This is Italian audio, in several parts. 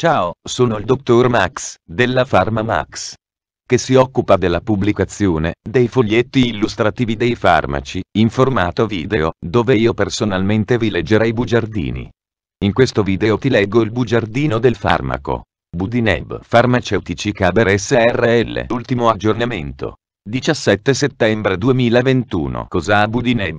Ciao, sono il dottor Max, della Pharma Max che si occupa della pubblicazione dei foglietti illustrativi dei farmaci, in formato video, dove io personalmente vi leggerei i bugiardini. In questo video ti leggo il bugiardino del farmaco. Budineb Farmaceutici Caber SRL Ultimo aggiornamento. 17 settembre 2021 Cosa ha Budineb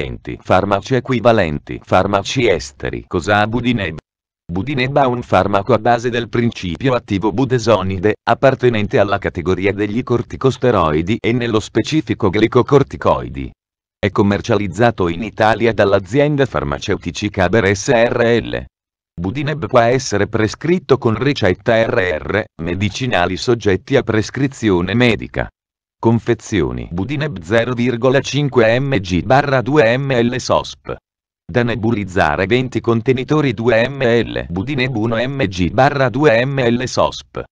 clienti farmaci equivalenti farmaci esteri Cosa ha Budineb Budineb ha un farmaco a base del principio attivo budesonide, appartenente alla categoria degli corticosteroidi e nello specifico glicocorticoidi. È commercializzato in Italia dall'azienda farmaceutica Caber SRL. Budineb può essere prescritto con ricetta RR, medicinali soggetti a prescrizione medica. Confezioni Budineb 0,5 mg 2 ml SOSP. Da nebulizzare 20 contenitori 2 ml Budineb 1 mg 2 ml SOSP.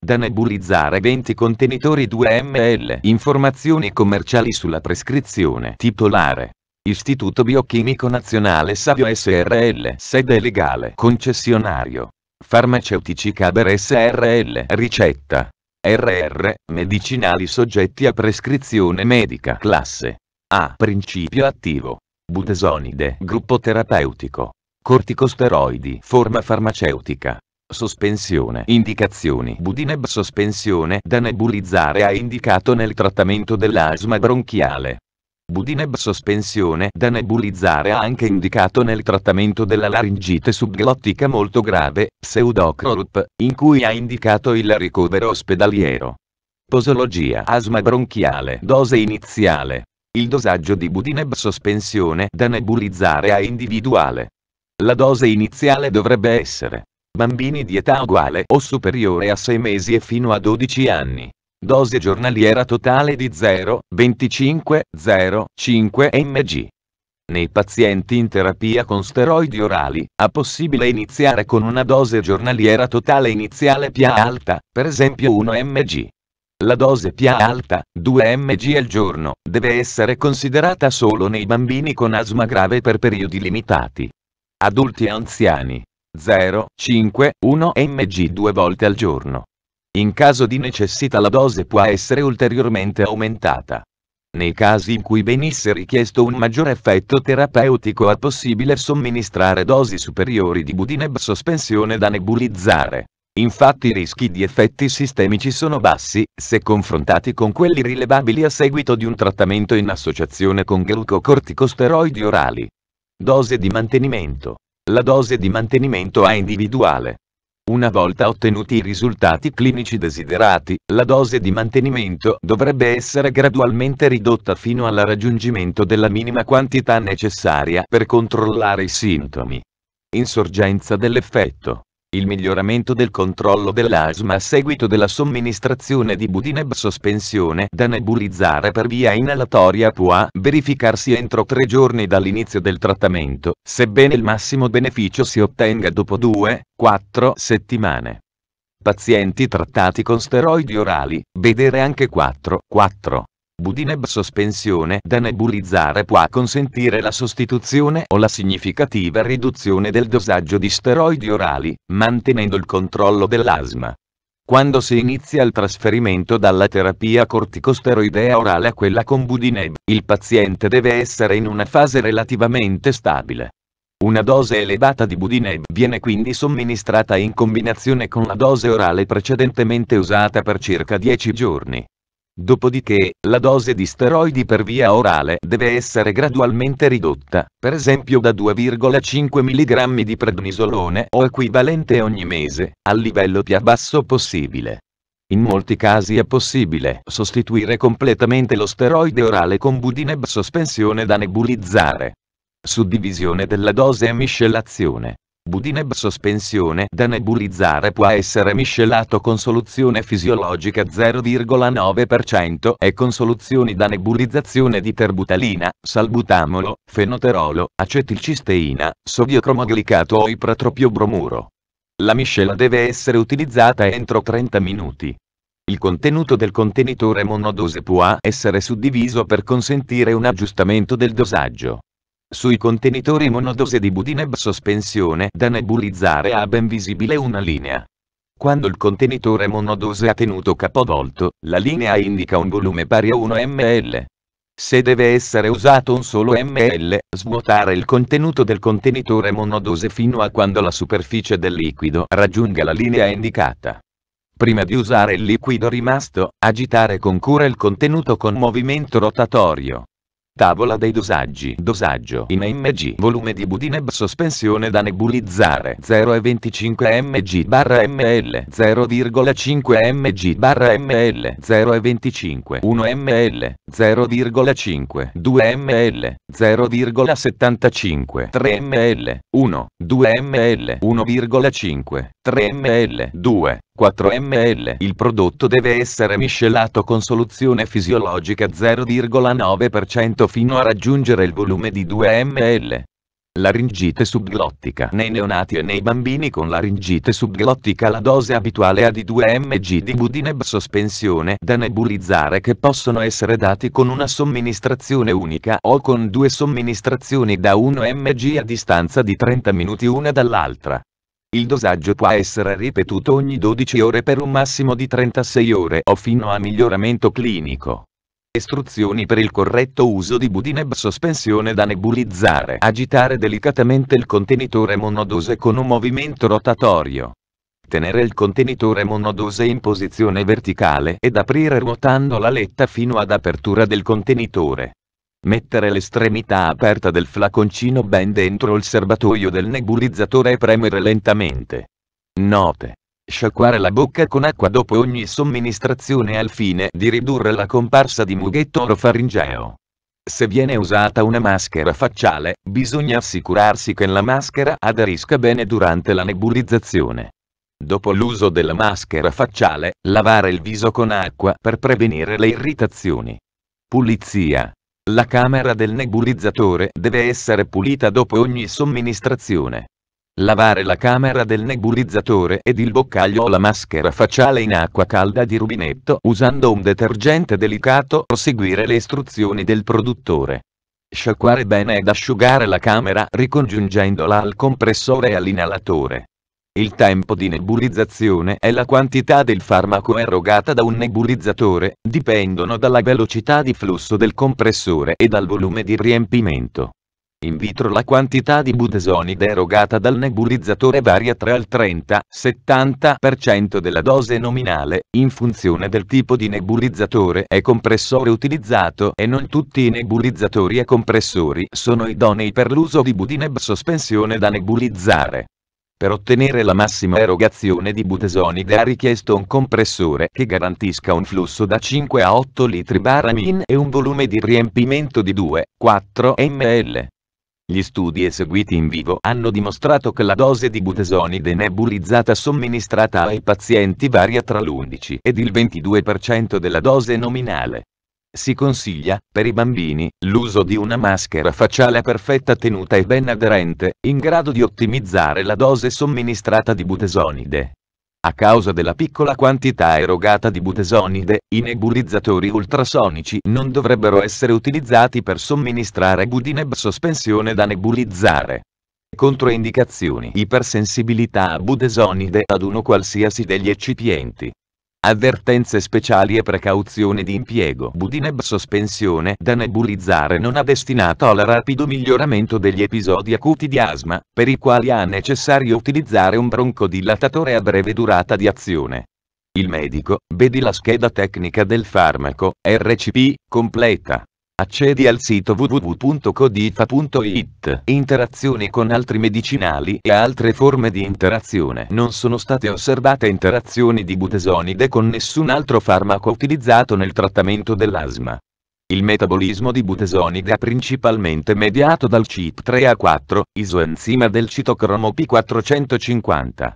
Da nebulizzare 20 contenitori 2 ml Informazioni commerciali sulla prescrizione Titolare Istituto Biochimico Nazionale Savio SRL Sede legale Concessionario Farmaceutici Caber SRL Ricetta RR, medicinali soggetti a prescrizione medica classe A. Principio attivo. Butesonide, gruppo terapeutico. Corticosteroidi, forma farmaceutica. Sospensione. Indicazioni. Budineb sospensione da nebulizzare ha indicato nel trattamento dell'asma bronchiale. Budineb sospensione da nebulizzare ha anche indicato nel trattamento della laringite subglottica molto grave, pseudocrolp, in cui ha indicato il ricovero ospedaliero. Posologia asma bronchiale dose iniziale. Il dosaggio di Budineb sospensione da nebulizzare a individuale. La dose iniziale dovrebbe essere bambini di età uguale o superiore a 6 mesi e fino a 12 anni dose giornaliera totale di 0,25-0,5 mg. Nei pazienti in terapia con steroidi orali, è possibile iniziare con una dose giornaliera totale iniziale più alta, per esempio 1 mg. La dose più alta, 2 mg al giorno, deve essere considerata solo nei bambini con asma grave per periodi limitati. Adulti e anziani. 0,5-1 mg due volte al giorno. In caso di necessità la dose può essere ulteriormente aumentata. Nei casi in cui venisse richiesto un maggior effetto terapeutico è possibile somministrare dosi superiori di Budineb sospensione da nebulizzare. Infatti i rischi di effetti sistemici sono bassi, se confrontati con quelli rilevabili a seguito di un trattamento in associazione con glucocorticosteroidi orali. Dose di mantenimento. La dose di mantenimento è individuale. Una volta ottenuti i risultati clinici desiderati, la dose di mantenimento dovrebbe essere gradualmente ridotta fino al raggiungimento della minima quantità necessaria per controllare i sintomi. Insorgenza dell'effetto il miglioramento del controllo dell'asma a seguito della somministrazione di Budineb sospensione da nebulizzare per via inalatoria può verificarsi entro tre giorni dall'inizio del trattamento, sebbene il massimo beneficio si ottenga dopo 2-4 settimane. Pazienti trattati con steroidi orali, vedere anche 4-4. Budineb sospensione da nebulizzare può consentire la sostituzione o la significativa riduzione del dosaggio di steroidi orali, mantenendo il controllo dell'asma. Quando si inizia il trasferimento dalla terapia corticosteroidea orale a quella con Budineb, il paziente deve essere in una fase relativamente stabile. Una dose elevata di Budineb viene quindi somministrata in combinazione con la dose orale precedentemente usata per circa 10 giorni. Dopodiché, la dose di steroidi per via orale deve essere gradualmente ridotta, per esempio da 2,5 mg di prednisolone o equivalente ogni mese, al livello più basso possibile. In molti casi è possibile sostituire completamente lo steroide orale con Budineb sospensione da nebulizzare. Suddivisione della dose e miscelazione. Budineb sospensione da nebulizzare può essere miscelato con soluzione fisiologica 0,9% e con soluzioni da nebulizzazione di terbutalina, salbutamolo, fenoterolo, acetilcisteina, sodio cromoglicato o ipratropiobromuro. La miscela deve essere utilizzata entro 30 minuti. Il contenuto del contenitore monodose può essere suddiviso per consentire un aggiustamento del dosaggio. Sui contenitori monodose di Budineb sospensione da nebulizzare ha ben visibile una linea. Quando il contenitore monodose ha tenuto capovolto, la linea indica un volume pari a 1 ml. Se deve essere usato un solo ml, svuotare il contenuto del contenitore monodose fino a quando la superficie del liquido raggiunga la linea indicata. Prima di usare il liquido rimasto, agitare con cura il contenuto con movimento rotatorio. Tavola dei dosaggi. Dosaggio in mg. Volume di Budineb sospensione da nebulizzare 0,25 mg barra ml 0,5 mg barra ml 0,25 1 ml 0,5 2 ml 0,75 3 ml 1 2 ml 1,5 3 ml 2 4 ml. Il prodotto deve essere miscelato con soluzione fisiologica 0,9% fino a raggiungere il volume di 2 ml. Laringite subglottica. Nei neonati e nei bambini con laringite subglottica la dose abituale è di 2 mg di Budineb sospensione da nebulizzare che possono essere dati con una somministrazione unica o con due somministrazioni da 1 mg a distanza di 30 minuti una dall'altra. Il dosaggio può essere ripetuto ogni 12 ore per un massimo di 36 ore o fino a miglioramento clinico. Istruzioni per il corretto uso di Budineb Sospensione da nebulizzare Agitare delicatamente il contenitore monodose con un movimento rotatorio. Tenere il contenitore monodose in posizione verticale ed aprire ruotando la letta fino ad apertura del contenitore. Mettere l'estremità aperta del flaconcino ben dentro il serbatoio del nebulizzatore e premere lentamente. Note. Sciacquare la bocca con acqua dopo ogni somministrazione al fine di ridurre la comparsa di mughetto orofaringeo. Se viene usata una maschera facciale, bisogna assicurarsi che la maschera aderisca bene durante la nebulizzazione. Dopo l'uso della maschera facciale, lavare il viso con acqua per prevenire le irritazioni. Pulizia. La camera del nebulizzatore deve essere pulita dopo ogni somministrazione. Lavare la camera del nebulizzatore ed il boccaglio o la maschera facciale in acqua calda di rubinetto usando un detergente delicato o seguire le istruzioni del produttore. Sciacquare bene ed asciugare la camera ricongiungendola al compressore e all'inalatore. Il tempo di nebulizzazione e la quantità del farmaco erogata da un nebulizzatore, dipendono dalla velocità di flusso del compressore e dal volume di riempimento. In vitro la quantità di budesonide erogata dal nebulizzatore varia tra il 30-70% della dose nominale, in funzione del tipo di nebulizzatore e compressore utilizzato e non tutti i nebulizzatori e compressori sono idonei per l'uso di budineb sospensione da nebulizzare. Per ottenere la massima erogazione di butesonide ha richiesto un compressore che garantisca un flusso da 5 a 8 litri barra e un volume di riempimento di 2,4 ml. Gli studi eseguiti in vivo hanno dimostrato che la dose di butesonide nebulizzata somministrata ai pazienti varia tra l'11 ed il 22% della dose nominale. Si consiglia, per i bambini, l'uso di una maschera facciale a perfetta tenuta e ben aderente, in grado di ottimizzare la dose somministrata di butesonide. A causa della piccola quantità erogata di butesonide, i nebulizzatori ultrasonici non dovrebbero essere utilizzati per somministrare budineb sospensione da nebulizzare. Controindicazioni Ipersensibilità a budesonide ad uno qualsiasi degli eccipienti. Avvertenze speciali e precauzioni di impiego Budineb sospensione da nebulizzare non ha destinato al rapido miglioramento degli episodi acuti di asma, per i quali è necessario utilizzare un broncodilatatore a breve durata di azione. Il medico, vedi la scheda tecnica del farmaco, RCP, completa. Accedi al sito www.codifa.it. Interazioni con altri medicinali e altre forme di interazione. Non sono state osservate interazioni di butesonide con nessun altro farmaco utilizzato nel trattamento dell'asma. Il metabolismo di butesonide è principalmente mediato dal CYP3A4, isoenzima del citocromo P450.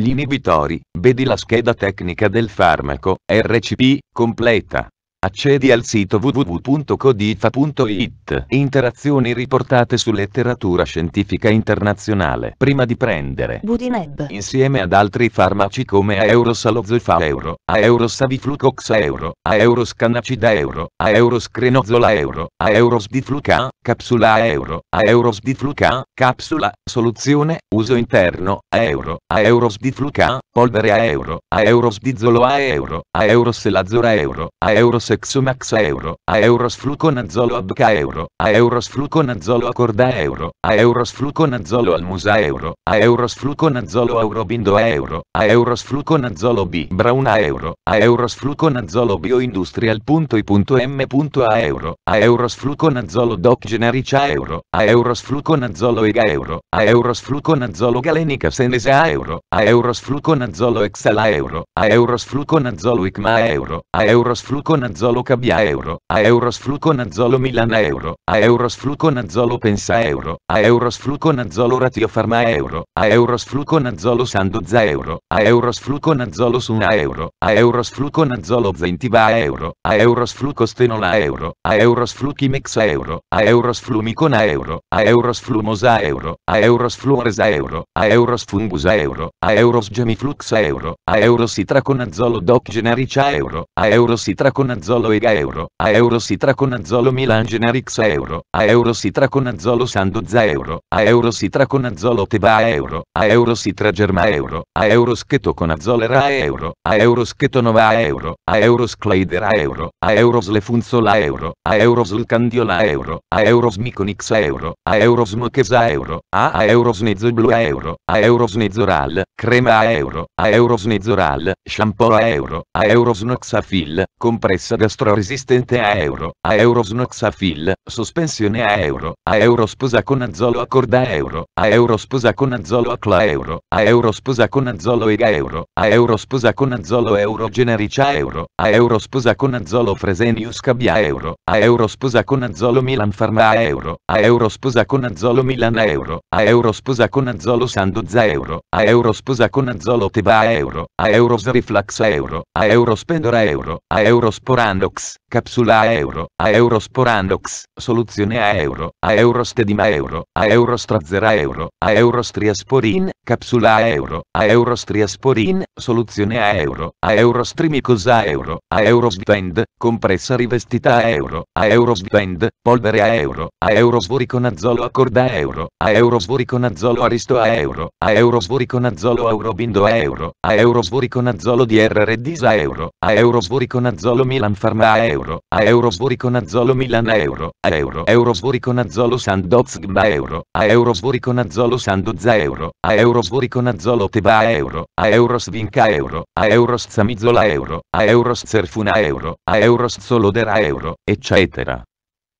Gli inibitori, vedi la scheda tecnica del farmaco, RCP, completa. Accedi al sito www.codifa.it. Interazioni riportate su letteratura scientifica internazionale. Prima di prendere Budineb insieme ad altri farmaci come Aerosalozofa euro, Aerosaviflucox euro, Aeroscanacida euro, Aeroscrenozola euro, Aerosdifluca, capsula euro, Aerosdifluca, capsula, soluzione, uso interno, euro, Aerosdifluca, polvere a euro, a euro sdizzolo a euro, a euro selazora euro, a euro sexumax a euro, a euro sfluconazzolo abca euro, a euro sfluconazzolo a corda euro, a euro sfluconazzolo al musa euro, a euro sfluconazzolo aurobindo a euro, a euro sfluconazzolo b brown a euro, a euro sfluconazzolo bioindustrial.i.m. a euro, a euro sfluconazzolo doc generic a euro, a euro sfluconazzolo ega euro, a euro sfluconazzolo galenica senese a euro, a euro sfluconazzolo nazolo exala euro, a euros fluco nazolo icma euro, a euros fluco nazolo cabia euro, a euros fluco nazolo milana euro, a euros fluco nazolo pensa euro, a euros fluco nazolo ratio euro, a euros fluco nazolo sanduzza euro, a euros fluco nazolo suna euro, a euros fluco nazolo zentiva euro, a euros fluco stenola euro, a euros fluchi mexa euro, a euros flumicona euro, a euros flumosa euro, a euros fluoresa euro, a euros fungusa euro, a euros gemiflu flux a euro, a euro si traconazzolo doc generic a euro, a euro si traconazzolo ega euro, a euro si traconazzolo milan generics a euro, a euro si traconazzolo sandoza euro, a euro si traconazzolo teba a euro, a euro si tragerma euro, a euro schetto conazzolera a euro, a euro schetto nova a euro, a euro scleidera a euro, a euro slefunzola euro, a euro slcandiola euro, a euro smiconix a euro, a euro smokesa euro, a a euro snezzo blu a euro, a euro snezzoral, crema a euro euro, a Eurosnezoral, shampoo a euro, a euro snoxafil, compressa gastroresistente a euro, a euro snoxafil, sospensione a euro, a euro sposa con azolo a corda euro, a euro sposa con azolo a cla euro, a euro sposa con azolo ega euro, a euro sposa con azolo euro generica euro, a euro sposa con azolo fresenius cabia euro, a euro sposa con azolo Milan Pharma a euro, a Eurosposa con azolo Milan euro, a euro, sposa con azolo Sandozza euro, a euro sposa con azolo Opeva a euro, a euros reflux a euro, a eurospendor a euro, a eurosporandox, capsula a euro, a eurosporandox, soluzione a euro, a eurostedima a euro, a eurostrazzer a euro, a eurostriasporin, capsula a euro, a eurostriasporin, soluzione a euro, a eurostrimicosa a euro, a eurosvend, compressa rivestita a euro, a eurosvend, polvere a euro, a eurosvoriconazzolo a corda a euro, a eurosvoriconazzolo aristo a euro, a a Eurobindo a euro, a euro, a con azzolo di DRR Disa euro, a euro con azzolo Milan Farma a euro, a euro con azzolo Milan a euro, a euro, euro con azzolo Sandoz Gba euro, a euro Svorico Nazzolo Sandozza euro, a euro con azzolo Teba a euro, a euro Svinca euro, a euro Zamizzola euro, a euro Zerfuna euro, a euro Solodera euro, eccetera.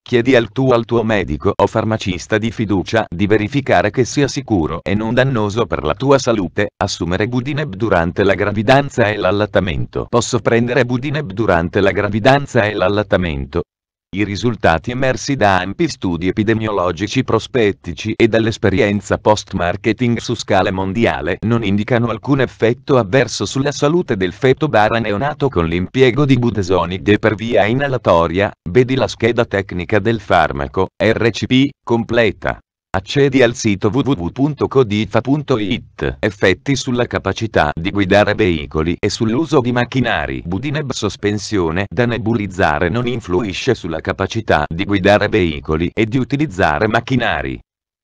Chiedi al tuo, al tuo medico o farmacista di fiducia di verificare che sia sicuro e non dannoso per la tua salute assumere Budineb durante la gravidanza e l'allattamento. Posso prendere Budineb durante la gravidanza e l'allattamento? I risultati emersi da ampi studi epidemiologici prospettici e dall'esperienza post-marketing su scala mondiale non indicano alcun effetto avverso sulla salute del feto bara neonato con l'impiego di budesonide per via inalatoria, vedi la scheda tecnica del farmaco, RCP, completa accedi al sito www.codifa.it. Effetti sulla capacità di guidare veicoli e sull'uso di macchinari. Budineb sospensione da nebulizzare non influisce sulla capacità di guidare veicoli e di utilizzare macchinari.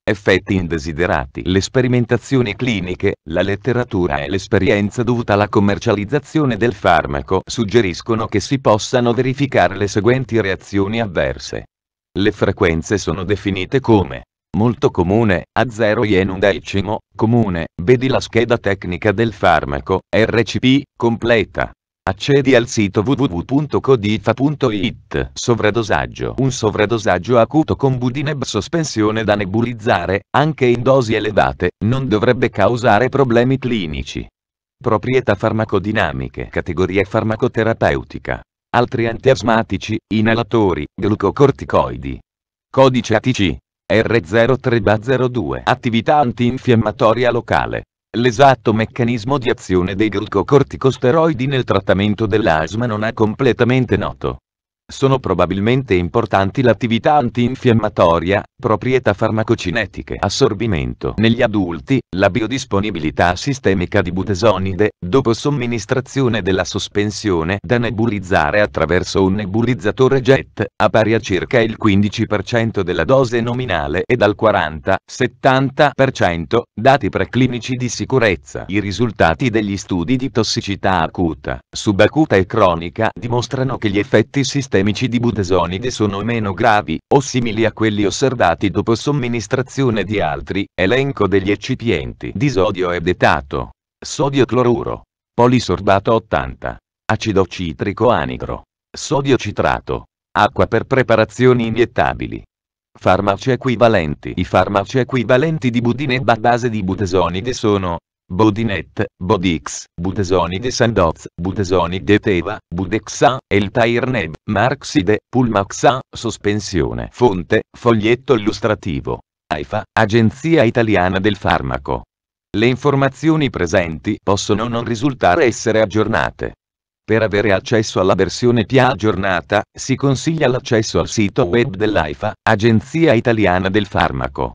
Effetti indesiderati. Le sperimentazioni cliniche, la letteratura e l'esperienza dovuta alla commercializzazione del farmaco suggeriscono che si possano verificare le seguenti reazioni avverse. Le frequenze sono definite come molto comune, a 0 yen un decimo, comune, vedi la scheda tecnica del farmaco, RCP, completa. Accedi al sito www.codifa.it Sovradosaggio Un sovradosaggio acuto con Budineb sospensione da nebulizzare, anche in dosi elevate, non dovrebbe causare problemi clinici. Proprietà farmacodinamiche Categoria farmacoterapeutica Altri antiasmatici, inalatori, glucocorticoidi Codice ATC R03-02 Attività antinfiammatoria locale. L'esatto meccanismo di azione dei glucocorticosteroidi nel trattamento dell'asma non è completamente noto. Sono probabilmente importanti l'attività antinfiammatoria, proprietà farmacocinetiche, assorbimento negli adulti, la biodisponibilità sistemica di butesonide, dopo somministrazione della sospensione da nebulizzare attraverso un nebulizzatore jet, a pari a circa il 15% della dose nominale e dal 40-70%, dati preclinici di sicurezza. I risultati degli studi di tossicità acuta, subacuta e cronica dimostrano che gli effetti sistemici sistemici di butesonide sono meno gravi, o simili a quelli osservati dopo somministrazione di altri, elenco degli eccipienti di sodio ed etato. Sodio cloruro. Polisorbato 80. Acido citrico anidro. Sodio citrato. Acqua per preparazioni iniettabili. Farmaci equivalenti I farmaci equivalenti di budineb a base di butesonide sono Bodinet, Bodix, Budesonide Sandoz, Budesonide Teva, Budexa, El Eltairneb, Marxide, Pulmaxa, sospensione. Fonte, foglietto illustrativo. AIFA, Agenzia Italiana del Farmaco. Le informazioni presenti possono non risultare essere aggiornate. Per avere accesso alla versione PA aggiornata, si consiglia l'accesso al sito web dell'AIFA, Agenzia Italiana del Farmaco.